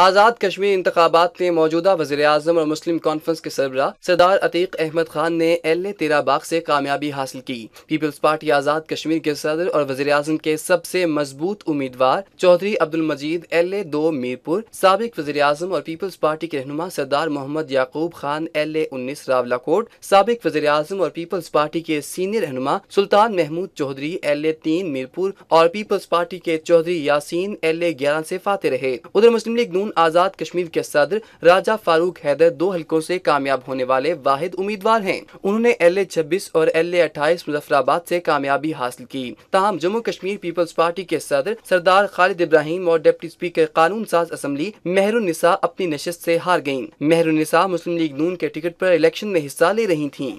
आज़ाद कश्मीर इंतबात में मौजूदा वजी अजम और मुस्लिम कॉन्फ्रेंस के सरबरा सरदार अतीक अहमद खान ने एल ए तेरा बाग से कामयाबी हासिल की पीपल्स पार्टी आज़ाद कश्मीर के सदर और वजी अजम के सबसे मजबूत उम्मीदवार चौधरी अब्दुल मजीद एल ए दो मीरपुर सबक वजी अजम और पीपल्स पार्टी के रहनुमा सरदार मोहम्मद याकूब खान एल ए उन्नीस कोट सबक वजी अजम और पीपल्स पार्टी के सीनियर रहनुमा सुल्तान महमूद चौधरी एल ए तीन मीरपुर और पीपल्स पार्टी के चौधरी यासीन एल ए ग्यारह से फाते रहे उधर मुस्लिम लीग नून खातून आज़ाद कश्मीर के सदर राजा फारूक हैदर दो हलकों से कामयाब होने वाले वाहिद उम्मीदवार हैं उन्होंने एल ए छब्बीस और एल ए अट्ठाईस मुजफ्फराबाद से कामयाबी हासिल की तहम जम्मू कश्मीर पीपल्स पार्टी के सदर सरदार खालिद इब्राहिम और डिप्टी स्पीकर कानून साज असम्बली मेहरुनिसा अपनी नशस्त ऐसी हार गयी मेहरुनिसा मुस्लिम लीग नून के टिकट आरोप इलेक्शन में हिस्सा ले रही थी